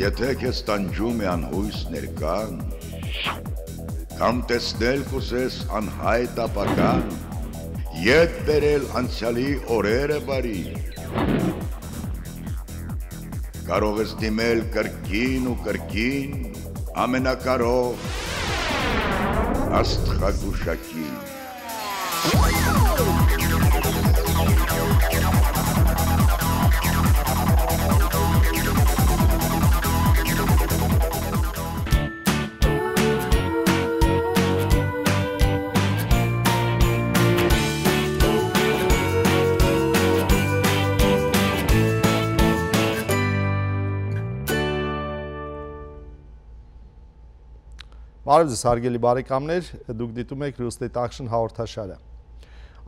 Եթե քեզ տանջում է անհույս ներկան, կամ տեսնել կուզես անհայտ ապական, ետ բերել անցյալի օրերը բարի, կարող ես դիմել կրկին ու կրկին ամենակարող աստղագուշակին Բարև ձեզ հարգելի բարեկամներ, դուք դիտում եք Real Estate Action հաղորդաշարը։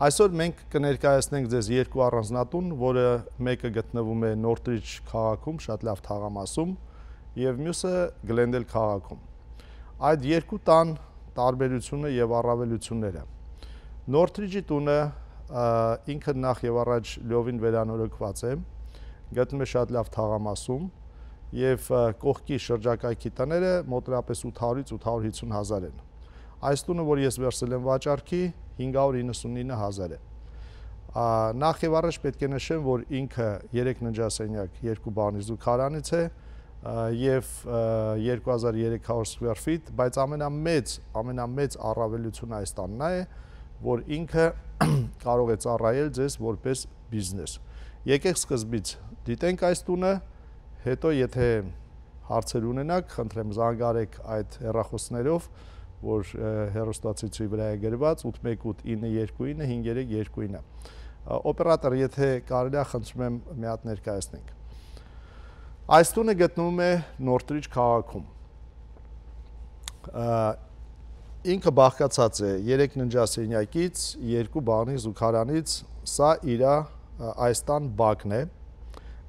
Այսօր մենք կներկայացնենք ձեզ երկու առանձնատուն, որը մեկը գտնվում է Northridge քաղաքում, շատ լավ թաղամասում, եւ մյուսը Glendale քաղաքում։ Այդ երկու տան տարբերությունը եւ առավելությունները։ Northridge-ի տունը ինքը նախ եւ առաջ լովին վերանորոգված է, գտնվում է շատ լավ թաղամասում, եւ կողքի շրջակայքի տները մոտավորապես 800-ից 850 հազար են։ Այս տունը, որ ես վերցրել եմ վաճառքի, 599 հազար է։ Նախ եւ առաջ պետք է նշեմ, որ ինքը 3 ննջասենյակ, 2 բանիզու քարանից է եւ 2300 square feet, բայց ամենամեծ, ամենամեծ առավելությունը այս տանն է, որ ինքը կարող է ծառայել ձեզ որպես բիզնես։ Եկեք սկզբից դիտենք այս տունը, Հետո եթե հարցեր ունենաք, խնդրեմ զանգարեք այդ հեռախոսներով, որ հեռուստացույցի վրա է գրված 81892953229։ Օպերատոր, եթե կարելի է, խնդրում եմ մի հատ ներկայացնենք։ Այս տունը գտնվում է Նորտրիջ քաղաքում։ Ինքը բաղկացած է 3 ննջասենյակից, 2 բանի զուգարանից, սա իր այս տան բակն է։ Ա,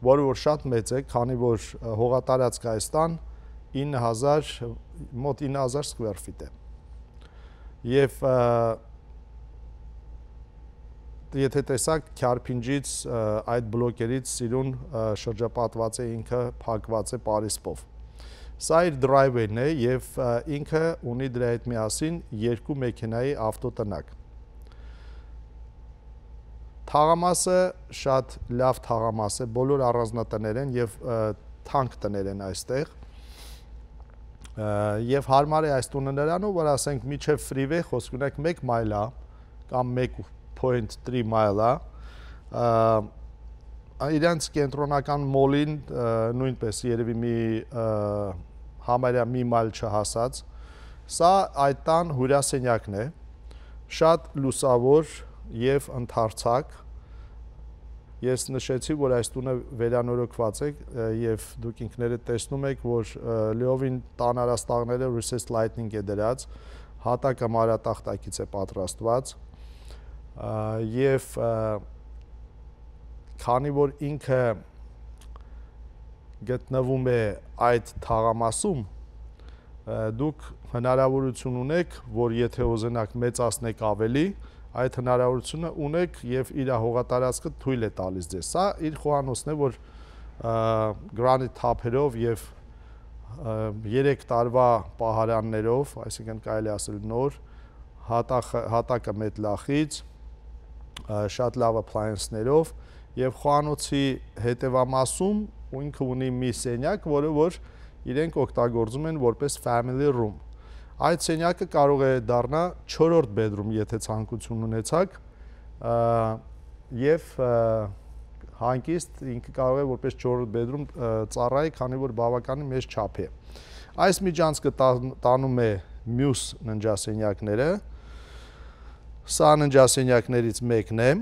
որը որ շատ մեծ է, քանի որ հողատարածք Հայաստան 9000 մոտ 9000 սկվեր ֆիտ է։ Եվ եթե տեսակ քարփինջից այդ բլոկերից սիրուն շրջապատված է ինքը փակված է Փարիսպով։ Սա իր drive-ն է եւ ինքը ունի դրա հետ միասին երկու մեքենայի ավտոտնակ Թաղամասը շատ լավ թաղամաս է, բոլոր առանձնատներ են եւ թանկ տներ են այստեղ։ Եվ հարմար է այս տունը նրանով, որ ասենք միջև freeway խոսք ունենք 1 մայլա կամ 1.3 մայլա։ Իրանց կենտրոնական մոլին նույնպես երևի մի համարյա մի մայլ չհասած։ Սա այդ տան հյուրասենյակն է։ Շատ լուսավոր եւ ընդարձակ Ես նշեցի, որ այս տունը վերանորոգված է եւ դուք ինքներդ տեսնում եք, որ լիովին տանարաստաղները recessed lighting է դրած, հատակը մարատախտակից է պատրաստված եւ քանի որ ինքը գտնվում է այդ թաղամասում, դուք հնարավորություն ունեք, որ եթե ուզենաք մեծացնեք ավելի, այդ հնարավորությունը ունեք եւ իր հողատարածքը թույլ է տալիս ձեզ։ Սա իր խոհանոցն է, որ գրանիտ թափերով եւ 3 տարվա պահարաններով, այսինքն կարելի ասել նոր հատակ հատակը մեծ լախից շատ լավ appliance-ներով եւ խոհանոցի հետևամասում ինքը ունի մի սենյակ, որը որ իրենք օգտագործում են որպես family room Այդ սենյակը կարող է դառնա 4-րդ բեդրում, եթե ցանկություն ունեցաք, եւ հանկիստ ինքը կարող է որպես 4-րդ բեդրում ծառայի, քանի որ բավականին մեծ չափ է։ Այս միջանցքը տանում է մյուս ննջասենյակները։ Սա ննջասենյակներից մեկն է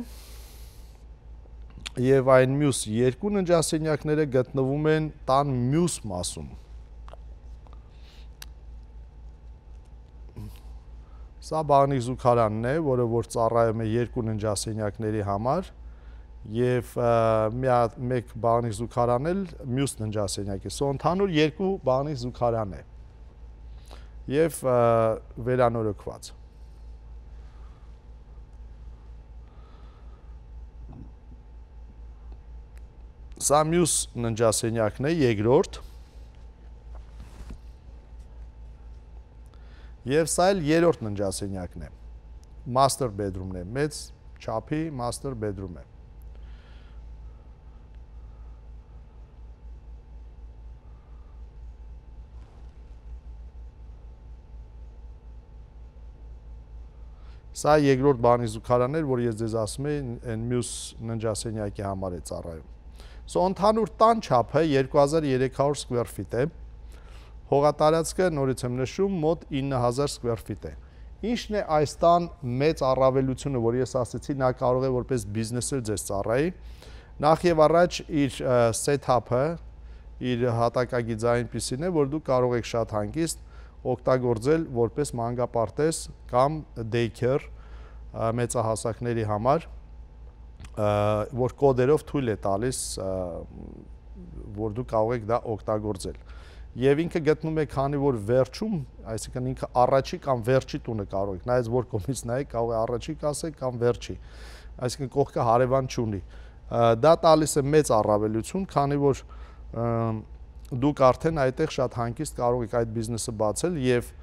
եւ այն մյուս երկու ննջասենյակները գտնվում են տան մյուս մասում Սա բաղնիկ զուգարանն է, որը որ ծառայում է երկու ննջասենյակների համար եւ մեկ բաղնիկ զուգարանն էլ մյուս ննջասենյակի։ Սա ընդհանուր երկու բաղնիկ զուգարան է եւ վերանորոգված։ Սա մյուս ննջասենյակն է, երկրորդ Եվ սա էլ երրորդ ննջասենյակն է։ Master bedroom-ն է, մեծ չափի master bedroom-ը։ Սա երկրորդ բանի զուգարանն էր, որ ես ձեզ ասում էի, այն մյուս ննջասենյակի համար է ծառայում։ So ընդհանուր տան չափը 2300 սկվեր ֆիտ է։ Հողատարածքը, նորից եմ նշում, մոտ 9000 սկվեր ֆիտ է։ Ինչն է այս տան մեծ առավելությունը, որ ես ասացի, նա կարող է որպես բիզնես էլ ձեզ ծառայի։ Նախ եւ առաջ իր setup-ը, իր հատակագիծը այնպեսին է, որ դու կարող ես շատ հանգիստ օգտագործել որպես մանկապարտեզ կամ daycare մեծահասակների համար, որ կոդերով թույլ է տալիս, որ դու կարող ես դա օգտագործել եւ ինքը գտնում է քանի որ վերջում, այսինքն ինքը առաջի կամ վերջի տունը կարող է, նայած որ կողմից նայ, կարող է առաջի կասե կամ վերջի։ Այսինքն կողքը հարևան չունի։ Դա տալիս է մեծ առավելություն, քանի որ դուք արդեն այդտեղ շատ հանկիստ կարող եք այդ բիզնեսը բացել եւ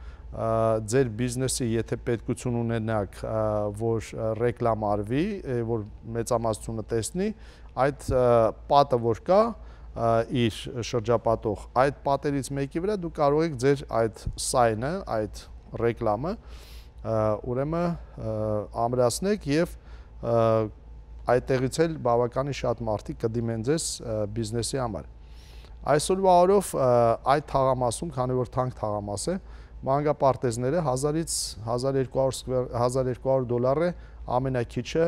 ձեր բիզնեսի եթե պետքություն ունենաք, որ ռեկլամ արվի, որ մեծամասնությունը տեսնի, այդ պատը որ կա, իր շրջապատող այդ պատերից մեկի վրա դու կարող եք ձեր այդ սայնը, այդ ռեկլամը ուրեմն ամրացնեք եւ այդտեղից էլ բավականին շատ մարդիկ կդիմեն ձեզ բիզնեսի համար։ Այսօրվա օրով այդ թաղամասում, քանի որ թանկ թաղամաս է, մանկապարտեզները 1000-ից 1200 1200 դոլար է ամենակիչը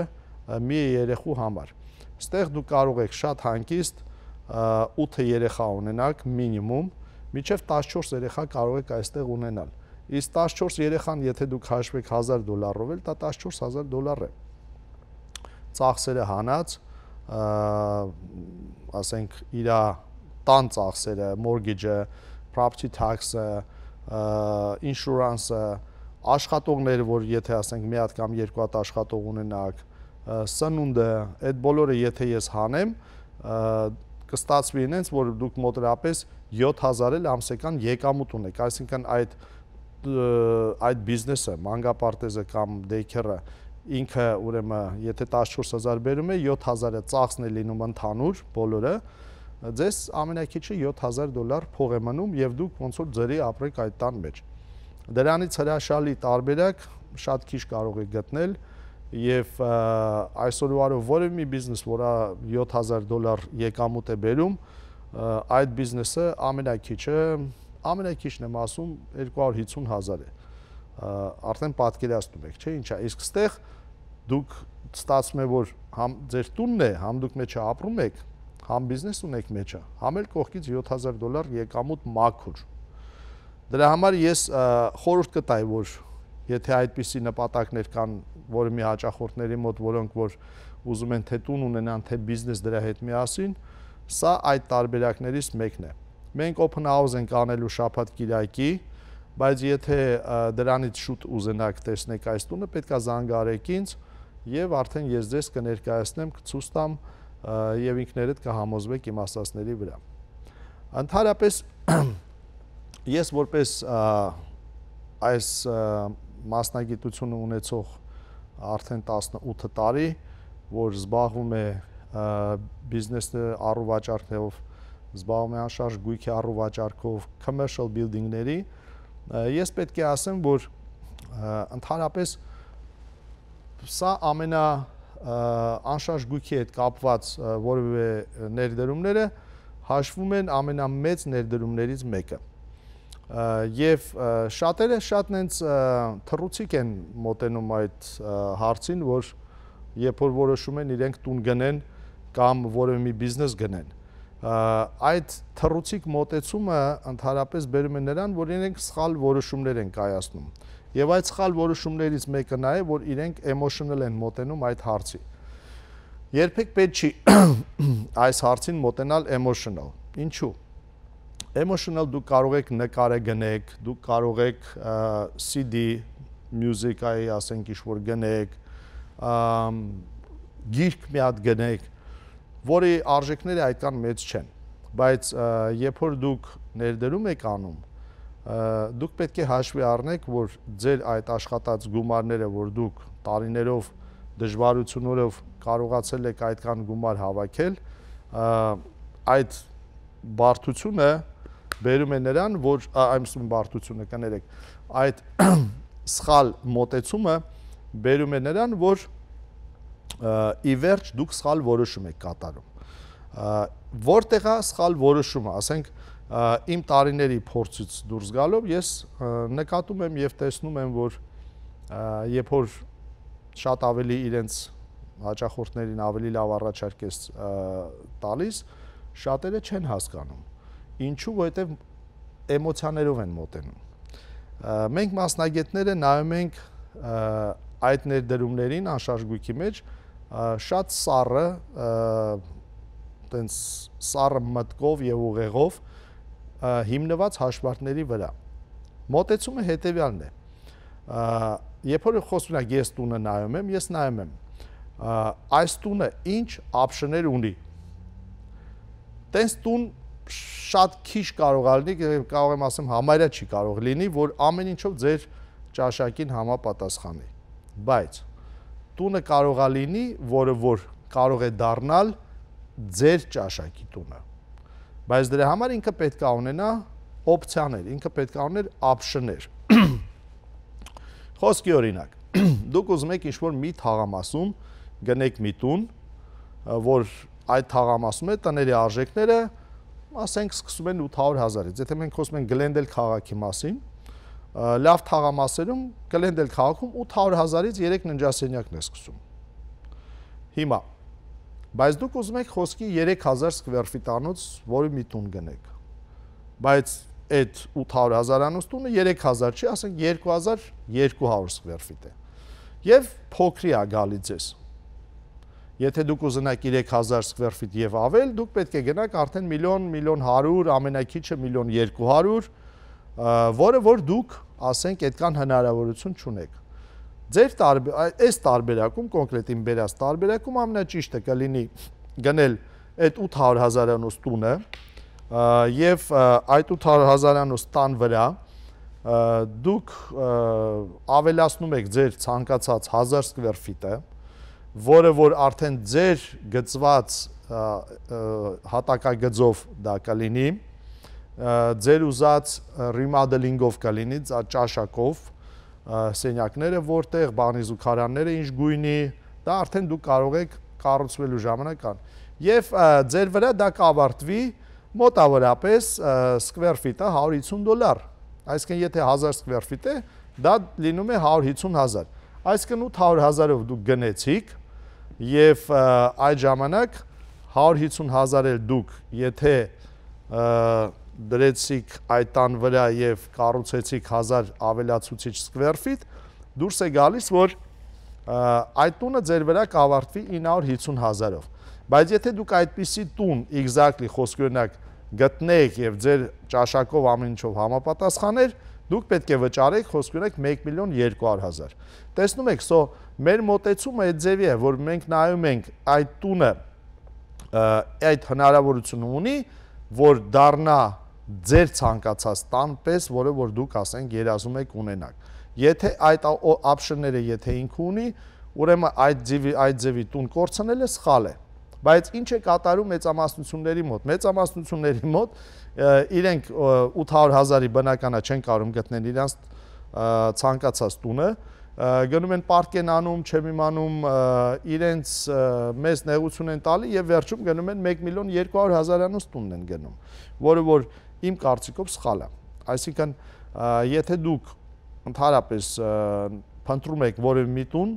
մի երեխու համար։ Այստեղ դու կարող եք շատ հանգիստ 8 երեխա ունենաք մինիմում, միջև 14 երեխա կարող եք այստեղ ունենալ։ Իս 14 երեխան, եթե դուք հաշվեք 1000 դոլարով էլ, դա 14000 դոլար է։ Ծախսերը հանած, ասենք իր տան ծախսերը, mortgage-ը, property tax-ը, insurance-ը, աշխատողները, որ եթե ասենք մի հատ կամ երկու հատ աշխատող ունենanak, սնունդը, այդ բոլորը եթե ես հանեմ, կստացվի ինենց, որ դուք մոտրապես 7000 էլ ամսական եկամուտ ունեք, այսինքն այդ այդ բիզնեսը, մանգապարտեզը կամ դեյքերը ինքը ուրեմն եթե 14000 բերում է 7000-ը ծախսն է լինում ընդհանուր բոլորը ձեզ ամենակիչը 7000 դոլար փող է մնում եւ դուք ոնց որ ձերի ապրեք այդ տան մեջ դրանից հրաշալի տարբերակ շատ քիչ կարող եք գտնել եւ այսօրվարով որևէ մի բիզնես, որը 7000 դոլար եկամուտ է բերում, այդ բիզնեսը ամենակիչը, ամենակիչն եմ ասում 250.000 է։ Արդեն պատկերացնում եք, չէ՞, ինչա։ Իսկ ստեղ դուք ստացվում է որ համ ձեր տունն է, համ դուք մեջը ապրում եք, համ բիզնես ունեք մեջը, համ էլ կողքից 7000 դոլար եկամուտ մաքուր։ Դրա համար ես խորհուրդ կտայի, որ եթե այդպիսի նպատակներ կան որը մի հաճախորդների մոտ, որոնք որ ուզում են թե տուն ունենան, թե բիզնես դրա հետ միասին, սա այդ տարբերակներից մեկն է։ Մենք open house ենք անելու շաբաթ կիրակի, բայց եթե դրանից շուտ ուզենակ տեսնեք այս տունը, պետքա զանգարեք ինձ եւ արդեն ես ձեզ կներկայացնեմ, կցույց տամ եւ ինքներդ կհամոզվեք իմ ասածների վրա։ Ընդհանրապես ես որպես այս մասնագիտությունը ունեցող արդեն 18 տարի, որ զբաղվում է բիզնեսը առուվաճառքներով, զբաղվում է անշարժ գույքի առուվաճառքով, commercial building-ների։ Ես պետք է ասեմ, որ ընդհանրապես սա ամենա անշարժ գույքի հետ կապված որևէ ներդրումները հաշվում են ամենամեծ ներդրումներից մեկը եւ շատերը շատ նենց թռուցիկ են մոտենում այդ հարցին, որ երբ որ որոշում են իրենք տուն գնեն կամ որևէ մի բիզնես գնեն, այդ թռուցիկ մոտեցումը ընդհանրապես բերում է նրան, որ իրենք սխալ որոշումներ են կայացնում։ Եվ այդ սխալ որոշումներից մեկը նա է, որ իրենք emotional են մոտենում այդ հարցի։ Երբեք պետք չի այս հարցին մոտենալ emotional։ Ինչու՞։ Emotional դուք կարող եք նկարը գնեք, դուք կարող եք CD music-այի, ասենք ինչ-որ գնեք, գիրք մի հատ գնեք, որի արժեքները այդքան մեծ չեն։ Բայց երբ որ դուք ներդրում եք անում, դուք պետք է հաշվի առնեք, որ ձեր այդ աշխատած գումարները, որ դուք տարիներով դժվարություններով կարողացել եք այդքան գումար հավաքել, այդ բարդությունը բերում է նրան, որ այսում բարդությունը կներեք, այդ սխալ մոտեցումը բերում է նրան, որ ի վերջ դուք սխալ որոշում եք կատարում։ Որտեղ է սխալ որոշումը, ասենք իմ տարիների փորձից դուրս գալով ես նկատում եմ եւ տեսնում եմ, որ երբ որ շատ ավելի իրենց հաճախորդներին ավելի լավ առաջարկես տալիս, շատերը չեն հասկանում Ինչու, որովհետև էմոցիաներով են մոտենում։ Մենք մասնագետները նայում ենք այդ ներդրումներին անշարժգույքի մեջ շատ սառը տենց սառը մտկով եւ ուղեղով հիմնված հաշվարկների վրա։ Մոտեցումը հետեւյալն է։ Երբ որ խոսում եմ ես տունը նայում եմ, ես նայում եմ այս տունը ինչ option-ներ ունի։ Տենց տուն շատ քիչ կարող ալնի, կարող եմ ասեմ համարյա չի կարող լինի, որ ամեն ինչով ձեր ճաշակին համապատասխանի։ Բայց տունը կարողա լինի, որը որ կարող է դառնալ ձեր ճաշակի տունը։ Բայց դրա համար ինքը պետք է ունենա օպցիաներ, ինքը պետք է ուներ option-ներ։ Խոսքի օրինակ, դուք ուզում եք ինչ-որ մի թաղամասում գնեք մի տուն, որ այդ թաղամասում է տների արժեքները 1 ասենք սկսում են 800.000-ից։ Եթե մենք խոսում ենք Glendale քաղաքի մասին, լավ թաղամասերում Glendale քաղաքում 800.000-ից 3 ննջասենյակն է սկսում։ Հիմա բայց դուք ուզում եք խոսքի 3000 սկվեր ֆիտանոց, որի մի տուն գնեք։ Բայց այդ 800.000-անոց տունը 3000 չի, ասենք 2200 200 սկվեր ֆիտ է։ Եվ փոքրի է գալիս ես Եթե դուք ուզնակ 3000 square feet եւ ավել, դուք պետք է գնաք արդեն միլիոն, միլիոն 100, ամենակիչը միլիոն 200, որը որ դուք, ասենք, այդքան հնարավորություն չունեք։ Ձեր տարբեր այս տարբերակում կոնկրետին վերած տարբերակում ամենաճիշտը կլինի գնել այդ 800 հազարանոց տունը եւ այդ 800 հազարանոց տան վրա դուք ավելացնում եք ձեր ցանկացած 1000 square feet-ը, որը որ արդեն ձեր գծված հատակագծով դա կլինի, ձեր ուզած ռիմոդելինգով կլինի, ճաշակով սենյակները որտեղ, բանիզուքարանները ինչ գույնի, դա արդեն դուք կարող եք կառուցվելու ժամանական։ Եվ ձեր վրա դա կավարտվի մոտավորապես սկվեր ֆիտը 150 դոլար։ Այսինքն եթե 1000 սկվեր ֆիտ է, դա լինում է 150 000 այսինքն 800 հազարով դուք գնեցիք, եւ այդ ժամանակ 150.000 էլ դուք եթե դրեցիք այդ տան վրա եւ կառուցեցիք 1000 ավելացուցիչ սկվերֆիտ դուրս է գալիս որ այդ տունը ձեր վրա կավարտվի 950.000-ով բայց եթե դուք այդպիսի տուն exactly խոսքերնակ գտնեք եւ ձեր ճաշակով ամեն ինչով համապատասխաներ դուք պետք է վճարեք խոսքերնակ 1 միլիոն 200 հազար տեսնում եք սո so, Մեր մտածումը այդ ձևի է, որ մենք նայում ենք այդ տունը այդ հնարավորությունը ունի, որ դառնա ձեր ցանկացած տան պես, որը որ դուք ասենք երազում եք ունենալ։ Եթե այդ option-ները եթե ինքը ունի, ուրեմն այդ ձևի այդ ձևի տուն կորցնելը սխալ է։ Բայց ինչ է կատարում մեծամասնությունների մոտ։ Մեծամասնությունների մոտ իրենք 800 000-ի բնականա չեն կարող գտնել իրանց ցանկացած տունը, գնում են պարտքեն անում, չեմ իմանում, իրենց մեծ նեղություն են տալի եւ վերջում գնում են 1 միլիոն 200 հազարանոց տունն են գնում, որը որ իմ կարծիքով սխալ է։ Այսինքն, եթե դուք ընդհանրապես փնտրում եք որևէ մի տուն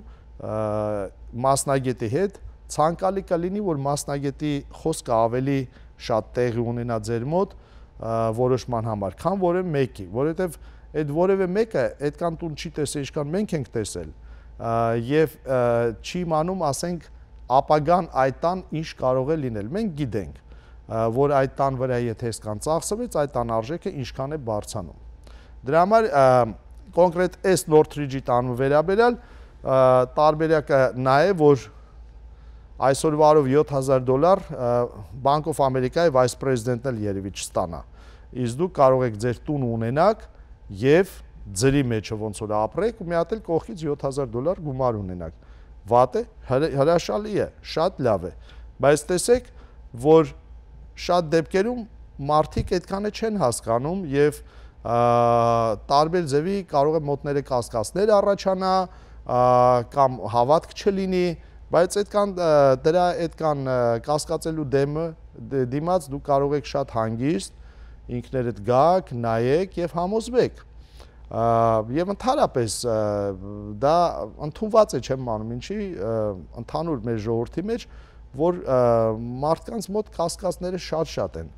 մասնագետի հետ, ցանկալի կլինի, որ մասնագետի խոսքը ավելի շատ տեղի ունենա ձեր մոտ որոշման համար, քան որևէ մեկի, որովհետեւ որ այդ որևէ մեկը այդքան տուն չի տեսել, ինչքան մենք ենք տեսել եւ չի իմանում, ասենք, ապագան այդ տան ինչ կարող է լինել։ Մենք գիտենք, որ այդ տան վրա եթե այսքան ծախսվեց, այդ տան արժեքը ինչքան է բարձանում։ Դրա համար կոնկրետ այս Northridge-ի տանը վերաբերյալ տարբերակը նա է, որ այսօր վարով 7000 դոլար Bank of America-ի vice president-ն էլ երևի չստանա։ Իսկ դուք կարող եք ձեր տուն ունենալ եւ ձրի մեջը ոնց որ ապրեք ու մի հատ էլ կողքից 7000 դոլար գումար ունենաք։ Վատ է, հրաշալի է, շատ լավ է, բայց տեսեք, որ շատ դեպքերում մարդիկ այդքանը չեն հասկանում եւ տարբեր ձևի կարող է մոտները կասկածներ առաջանա կամ հավատք չլինի, բայց այդքան դրա այդքան կասկածելու դեմը դե-, դիմաց դու կարող եք շատ հանգիստ ինքներդ գաք, նայեք եւ համոզվեք։ Եվ ընդհանրապես դա ընդունված է չեմ անում, ինչի ընդհանուր մեր ժողովրդի մեջ, որ մարդկանց մոտ կասկածները շատ-շատ են։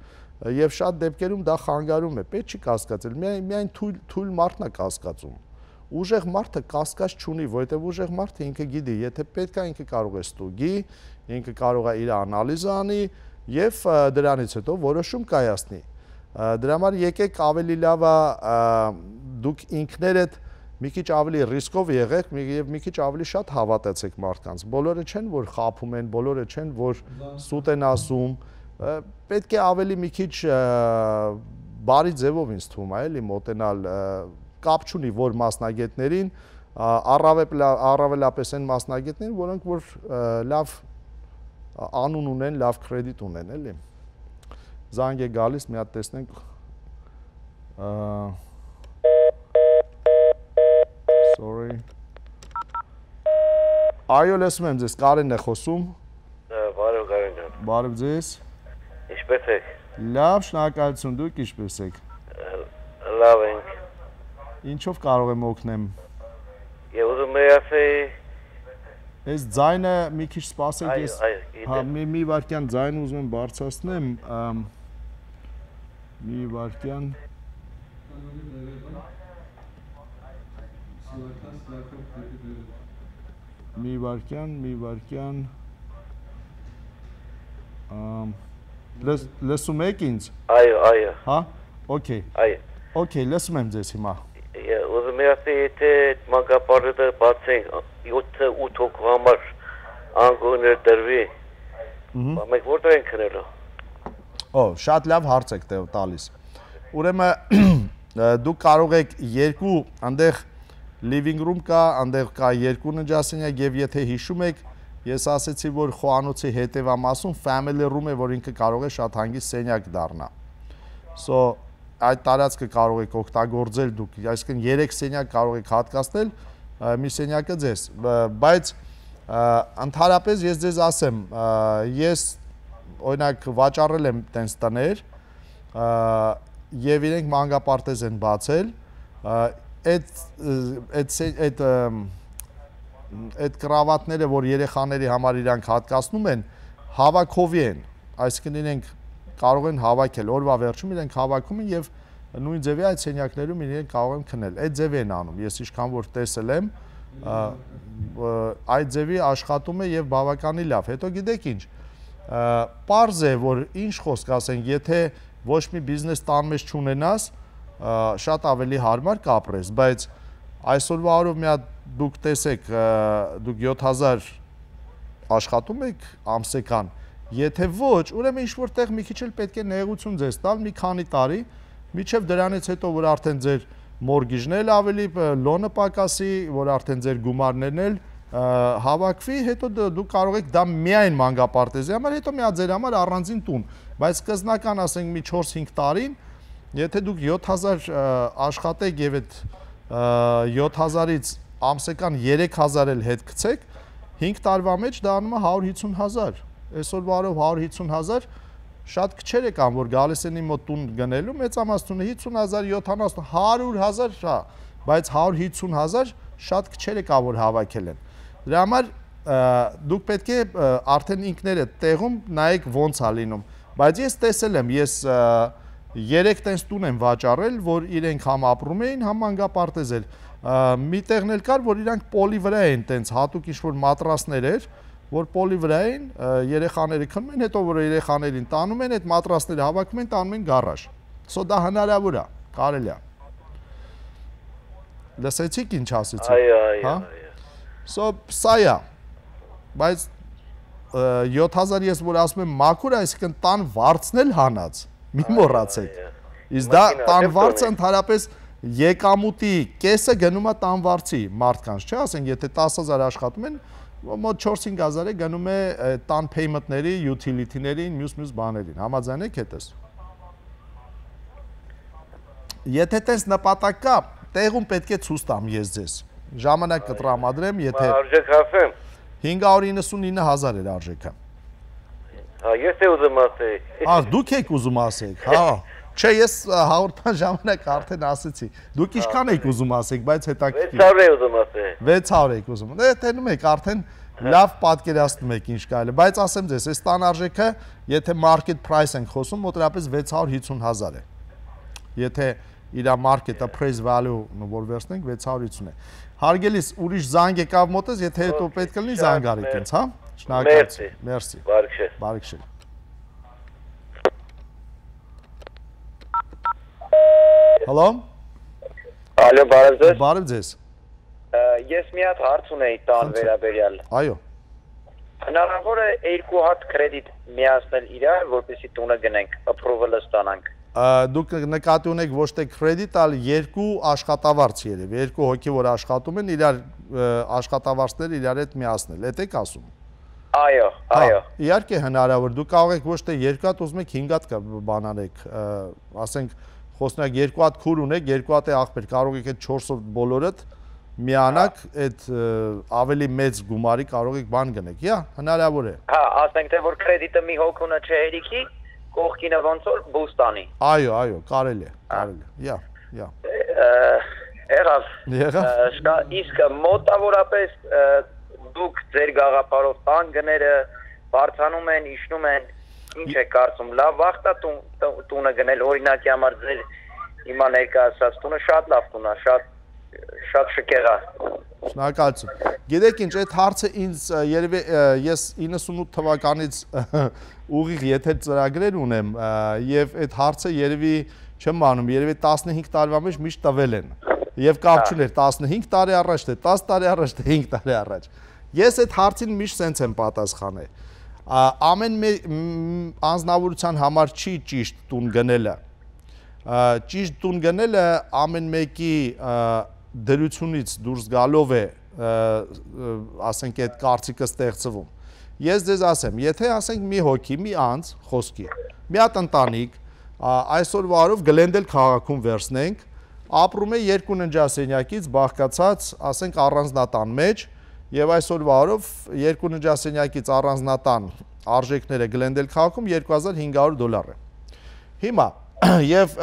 Եվ շատ դեպքերում դա խանգարում է, պետք չի կասկածել, միայն միայն թույլ թույլ մարդն է կասկածում ուժեղ մարդը կասկած չունի, որովհետև ուժեղ մարդը ինքը գիտի, եթե պետք է ինքը կարող է ստուգի, ինքը կարող է իր անալիզ անի եւ դրանից հետո որոշում կայացնի։ Դրա համար եկեք ավելի լավ է դուք ինքներդ մի քիչ ավելի ռիսկով եղեք եւ մի քիչ ավելի շատ հավատացեք մարդկանց։ Բոլորը չեն որ խափում են, բոլորը չեն որ սուտ են ասում։ Պետք է ավելի մի քիչ բարի ձևով ինձ թվում է, էլի մոտենալ կապ չունի որ մասնագետներին, առավել առավելապես են մասնագետներին, որոնք որ լավ անուն ունեն, լավ կրեդիտ ունեն, էլի։ Ա, Զանգ է գալիս, մի հատ տեսնենք։ Sorry։ Այո, լսում եմ ձեզ, Կարեն է խոսում։ Բարև Կարեն ջան։ Բարև ձեզ։ Ինչպե՞ս եք։ Լավ, շնորհակալություն, դուք ինչպե՞ս եք։ Լավ ենք։ Ինչով կարող եմ օգնեմ։ Եվ ուզում եի ասեի Այս ձայնը մի քիչ սպասեք, ես հա մի մի վարքյան ձայն ուզում եմ բարձրացնեմ, մի վարկյան մի վարկյան մի վարկյան լս լսում եք ինձ այո այո հա օքեյ այո օքեյ լսում եմ ձեզ հիմա ուզում եմ ասել թե մանկապարտեզը բացենք 7-8 հոգու համար անգոներ դրվի մենք որտեղ ենք քնելու Ո, շատ լավ հարց եք տալիս։ Ուրեմն դուք կարող եք երկու այնտեղ living room կա, այնտեղ կա երկու նջասենյակ եւ եթե հիշում եք, ես ասացի, որ խոհանոցի հետևամասում family room է, որ ինքը կարող է շատ հանգիստ սենյակ դառնա։ So այդ տարածքը կարող եք օգտագործել դուք, այսինքն 3 սենյակ կարող եք հատկացնել մի սենյակը ձեզ, բայց ընդհանրապես ես ձեզ ասեմ, ես օրինակ վաճառել եմ տենց տներ եւ իրենք մանգապարտեզ են բացել այդ այդ այդ այդ կրավատները, որ երեխաների համար իրանք հատկացնում են, հավաքովի են, այսինքն իրենք կարող են հավաքել, օրվա վերջում իրենք հավաքում են եւ նույն ձևի այդ սենյակներում իրենք կարող են քնել։ Այդ ձևի են անում։ Ես ինչքան որ տեսել եմ, այդ ձևի աշխատում է եւ բավականին լավ։ Հետո գիտեք ինչ, Պարզ է, որ ինչ խոսք ասենք, եթե ոչ մի բիզնես տան մեջ չունենաս, շատ ավելի հարմար կապրես, բայց այսօրվա օրով մի հատ դուք տեսեք, դուք 7000 աշխատում եք ամսական, եթե ոչ, ուրեմն ինչ որտեղ մի քիչ էլ պետք է նեղություն ձեզ տալ մի քանի տարի, միջև դրանից հետո որ արդեն ձեր մորգիժն էլ ավելի լոնը պակասի, որ արդեն ձեր գումարներն էլ հավաքվի, հետո դուք կարող եք դա միայն մանգապարտեզի համար, հետո միա ձեր համար առանձին տուն, բայց կզնական ասենք մի 4-5 տարին, եթե դուք 7000 աշխատեք եւ այդ 7000-ից ամսական 3000 էլ հետ գցեք, 5 տարվա մեջ դա անում է 150000։ Այսօր բարով 150000 շատ քչեր եք ան որ գալիս են իմ մոտ տուն գնելու մեծամասնությունը 50000 70000 100000 հա բայց 150000 շատ քչեր եք ա որ հավաքել են Դրա համար դուք պետք է արդեն ինքներդ տեղում նայեք ոնց է լինում։ Բայց ես տեսել եմ, ես երեք տենց տուն եմ վաճառել, որ իրենք համ ապրում էին, համ անգապարտեզել։ Մի տեղն էլ կար, որ իրանք պոլի վրա էին տենց հատուկ ինչ-որ մատրասներ էր, որ պոլի վրա էին, երեխաները քնում են, հետո որ երեխաներին տանում են, այդ մատրասները հավաքում են, տանում են գարաժ։ Սո դա հնարավոր է, կարելի է։ Լսեցիք ինչ ասեցի։ Այո, այո, հա։ այո։ So սա է։ Բայց 7000 ես որ ասում եմ մաքուր, այսինքն տան վարձնել հանած։ Մի մոռացեք։ Իսկ դա տան վարձը ընդհանրապես եկամուտի կեսը գնում է տան վարձի մարդկանց, չէ՞, ասենք եթե 10000 աշխատում են, մոտ 4-5000 է գնում է տան payment-ների, utility-ներին, մյուս-մյուս բաներին։ Համաձայնեք հետս։ Եթե տես նպատակ կա, տեղում պետք է ցույց տամ ես ձեզ ժամանակ կտրամադրեմ, եթե արժեք ասեմ 599000 էր արժեքը։ Հա, ես է ուզում ասեի։ Ահա, դուք եք ուզում ասեք, հա։ Չէ, ես հաղորդման ժամանակ արդեն ասեցի։ Դուք ինչքան եք ուզում ասեք, բայց հետաքրքիր։ 600 եք ուզում ասել։ 600 եք ուզում։ Դե տենում եք արդեն հա։ լավ պատկերացնում եք ինչ կարելի, բայց ասեմ ձեզ, այս տանարժեքը, եթե market price ենք խոսում, մոտավորապես 650.000 է։ Եթե իր market price value-ը որ վերցնենք 650 է։ Հարգելիս ուրիշ զանգ եկավ մոտես, եթե հետո պետք կլինի զանգարիք ինձ, հա? Շնորհակալություն։ Մերսի։ Բարքշե։ Բարքշե։ Հալո։ Ալո, բարև ձեզ։ Բարև ձեզ։ Ես մի հատ հարց ունեի տան վերաբերյալ։ Այո։ Հնարավոր է երկու հատ կրեդիտ միացնել իրար, որպեսզի տունը գնենք, approval-ը ստանանք դուք նկատի ունեք ոչ թե կրեդիտ, այլ երկու աշխատավարձ երևի, երկու հոգի որ աշխատում են, իրար աշխատավարձները իրար հետ միացնել։ Էդ եք ասում։ Այո, հա, այո։ Իհարկե հնարավոր, դու կարող եք ոչ թե երկու հատ, ուզում եք 5 հատ բանանեք, ասենք խոսնակ երկու հատ քուր ունեք, երկու հատ է աղբեր, կարող եք այդ 4-ով բոլորըդ միանակ հա։ այդ ավելի մեծ գումարի կարող եք բան գնեք, հա, հնարավոր է։ Հա, ասենք թե որ կրեդիտը մի հոգունը չհերիքի կողքինը ոնց որ բուստանի։ Այո, այո, կարելի է, կարելի է։ Յա, յա։ Եղավ։ Եղավ։ Իսկ մոտավորապես դուք ձեր գաղափարով տանգները բարձանում են, իջնում են, ինչ է կարծում, լավ վախտա տունը գնել օրինակի համար ձեր հիմա ներկայացած տունը շատ լավ տուն է, շատ շատ շքեղ է։ Շնորհակալություն։ Գիտեք ինչ, այդ հարցը ինձ երևի ես 98 թվականից ուղիղ եթե ծրագրեր ունեմ եւ այդ հարցը երևի չեմ անում, երևի 15 տարվա մեջ միշտ տվել են։ Եվ կապ չուներ 15 հա։ տարի առաջ, թե 10 տարի առաջ, թե 5 տարի առաջ։ Ես այդ հարցին միշտ սենց եմ պատասխանել։ Ամեն անznավորության համար չի ճիշտ տուն գնելը։ Ճիշտ տուն գնելը ամեն մեկի դրությունից դուրս գալով է ասենք այդ կարծիքը ստեղծվում։ Ես ձեզ ասեմ, եթե ասենք մի հոգի, մի անձ խոսքի, մի հատ ընտանիք այսօր վարով գլենդել քաղաքում վերցնենք, ապրում է երկու ննջասենյակից բաղկացած, ասենք առանձնատան մեջ եւ այսօր վարով երկու ննջասենյակից առանձնատան արժեքները գլենդել քաղաքում 2500 դոլար է։ Հիմա եւ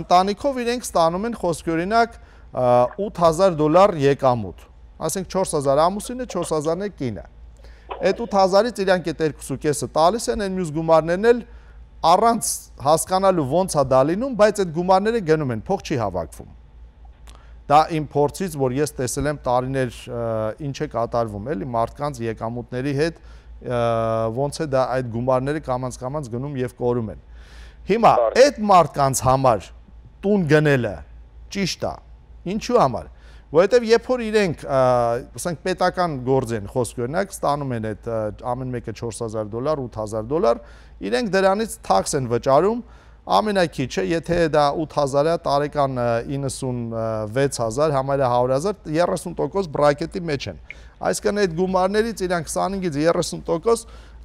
ընտանիքով իրենք ստանում են խոսքի օրինակ 1000 8000 դոլար եկամուտ։ Ասենք 4000 ամուսինը, 4000-ն է կինը։ Այդ 8000-ից իրանք այդ 2.5-ը տալիս են, այն մյուս գումարներն էլ առանց հասկանալու ոնց է դա լինում, բայց այդ գումարները գնում են, փող չի հավաքվում։ Դա իմ փորձից, որ ես տեսել եմ տարիներ ինչ է կատարվում, էլի մարդկանց եկամուտների հետ ոնց է դա այդ գումարները կամած-կամած գնում եւ կորում են։ Հիմա այդ մարդկանց համար տուն գնելը ճիշտ է, Ինչու համար որովհետև երբ որ իրենք, ասենք պետական գործ են խոսք օրինակ, ստանում են այդ ամեն մեկը 4000 դոլար, 8000 դոլար, իրենք դրանից tax են վճարում, ամենակիչը, եթե դա 8000-ը տարեկան 96000, համարյա 100000, 30% բրակետի մեջ են։ Այսինքն այդ գումարներից իրենք 25-ից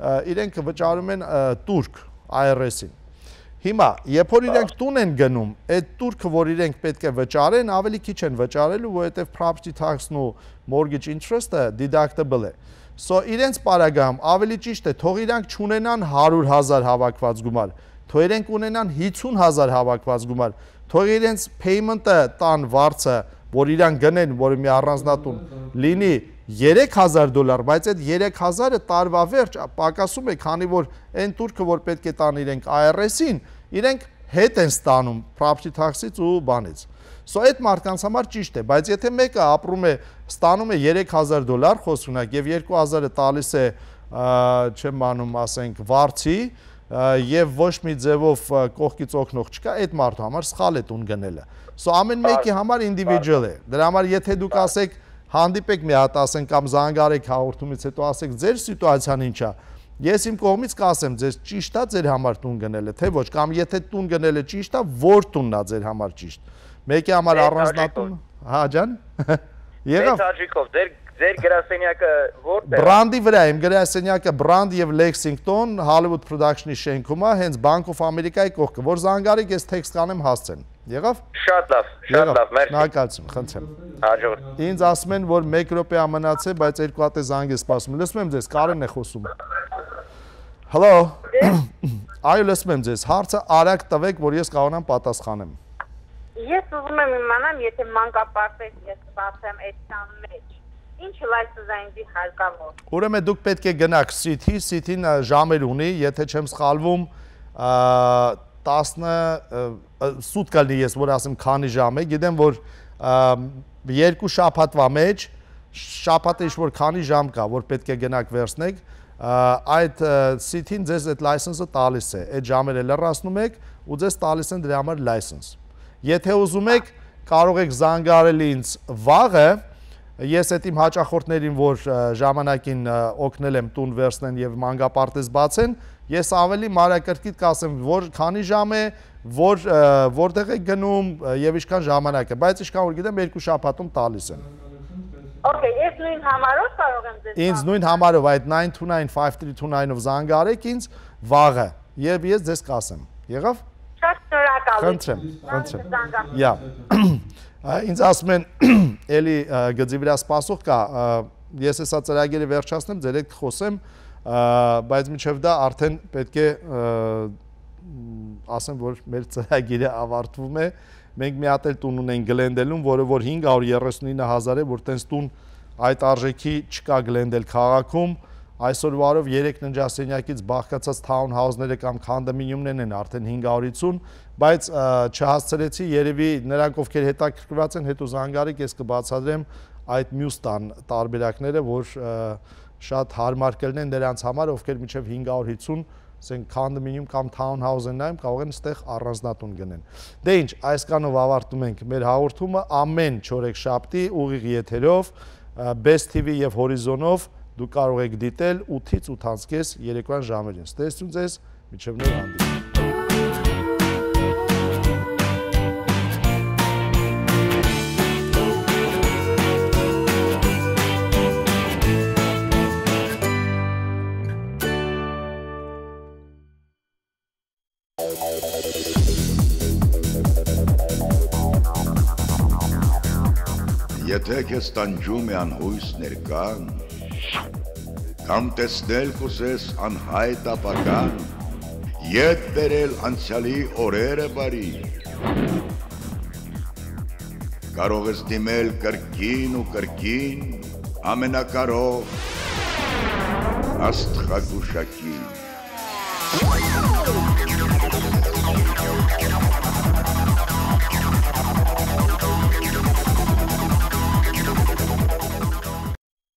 30% իրենք վճարում են турք IRS-ին Հիմա, երբ որ իրենք տուն են գնում, այդ տուրքը, որ իրենք պետք է վճարեն, ավելի քիչ են վճարելու, որովհետև property tax-ն ու mortgage interest-ը deductible է։ So իրենց պարագայում ավելի ճիշտ է, թող իրանք չունենան 100.000 հավաքված գումար, թող իրենք ունենան 50.000 հավաքված գումար, թող իրենց payment-ը տան վարձը, որ իրան գնեն, որը մի առանձնատուն լինի 3000 դոլար, բայց այդ 3000-ը տարվա վերջ պակասում է, քանի որ այն турքը, որ պետք է տան իրենք IRS-ին, իրենք հետ են ստանում property tax-ից ու բանից։ Սա այդ մարդկանց համար ճիշտ է, բայց եթե մեկը ապրում է, ստանում է 3000 դոլար խոսունակ եւ 2000-ը տալիս է, չեմ անում, ասենք, վարձի եւ ոչ մի ձևով կողքից օգնող չկա, այդ մարդու համար սխալ է տուն գնելը։ Սա ամեն մեկի համար individual է։ Դրա համար եթե դուք ասեք հանդիպեք մի հատ ասենք կամ զանգարեք հաղորդումից հետո ասեք ձեր սիտուացիան ինչա է Ես իմ կողմից կասեմ, ձեզ ճիշտ է ձեր համար տուն գնելը, թե ոչ, կամ եթե տուն գնելը ճիշտ է, որ տունն է ձեր համար ճիշտ։ Մեկի համար առանձնատուն, հա ջան։ Եղավ։ Տաջիկով ձեր ձեր գրասենյակը որտեղ է։ Բրանդի վրա, իմ գրասենյակը Brand եւ Lexington Hollywood Production-ի շենքում է, հենց Bank of America-ի կողքը, որ զանգարեք, ես տեքստ կանեմ հասցեն։ Եղավ։ Շատ լավ, շատ լավ, մերսի։ Նակալցում, խնդրեմ։ Հաջորդ։ Ինձ ասում են, որ 1 րոպե ամնաց է, բայց 2 հատ է զանգ է սպասում։ Լսում եմ ձեզ, Կարեն է խոսում։ Հլո։ Այո, լսում եմ ձեզ։ Հարցը արագ տվեք, որ ես կարողանամ պատասխանեմ։ Ես ուզում եմ իմանամ, եթե մանկապարտեզ ես ծածեմ այդ տան մեջ, ինչ լայսզայնի հարկավոր։ Ուրեմն դուք պետք է գնաք City, City-ն ժամեր ունի, եթե չեմ սխալվում, 10 սուտ կլինի ես, որ ասեմ քանի ժամ է, գիտեմ որ երկու շաբաթվա մեջ շաբաթը ինչ որ քանի ժամ կա, որ պետք է գնաք վերցնեք, այդ CT-ին ձեզ այդ լայսենսը տալիս է, այդ ժամերը լրացնում եք ու ձեզ տալիս են դրա համար լայսենս։ Եթե ուզում եք, կարող եք զանգարել ինձ վաղը, ես այդ իմ հաճախորդներին, որ ժամանակին օգնել եմ տուն վերցնեն եւ մանկապարտեզ բացեն, ես ավելի մարակրկիտ կասեմ, որ քանի ժամ է, որ որտեղ է գնում եւ ինչքան ժամանակ է, բայց ինչքան որ գիտեմ, երկու շաբաթում տալիս են։ Ա, Okay, ես նույն համարով կարող եմ ձեզ։ Ինձ նույն համարով այդ 9295329-ով զանգարեք ինձ վաղը եւ ես ձեզ կասեմ։ Եղավ։ Շատ շնորհակալ եմ։ Խնդրեմ, խնդրեմ։ Յա։ Ինձ ասում են էլի գծի վրա սպասող կա, ես հեսա ծրագիրը վերջացնեմ, ձեր հետ կխոսեմ, բայց միջև դա արդեն պետք է ասեմ, որ մեր ծրագիրը ավարտվում է Մենք մի հատ էլ տուն ունենք Գլենդելում, որը որ 539000 է, որ տենց տուն այդ արժեքի չկա Գլենդել քաղաքում։ Այսօր վարով 3 ննջասենյակից բաղկացած townhouse-ները կամ condominium-ներն են արդեն 580, բայց չհասցրեցի երևի նրանք ովքեր հետաքրքրված են, հետո զանգարեք, ես կբացատրեմ այդ մյուս տան տարբերակները, որ շատ հարմար կլինեն նրանց համար, ովքեր մինչև 550 ասենք condominium կամ townhouse-ն նայում կարող են ստեղ առանձնատուն գնեն։ Դե ինչ, այս կանով ավարտում ենք մեր հաղորդումը ամեն 4-րդ շաբթի ուղիղ եթերով Best TV եւ Horizon-ով դու կարող եք դիտել 8-ից 8:30 երեկոյան ժամերին։ Ստեսություն ձեզ, միջև նոր հանդիպում։ Եթե քեզ տանջում է անհույս ներկան, կամ տեսնել կուզես անհայտ ապագան, ետ բերել անցյալի օրերը բարի, կարող ես դիմել կրկին ու կրկին ամենակարող աստղագուշակին։ Thank you.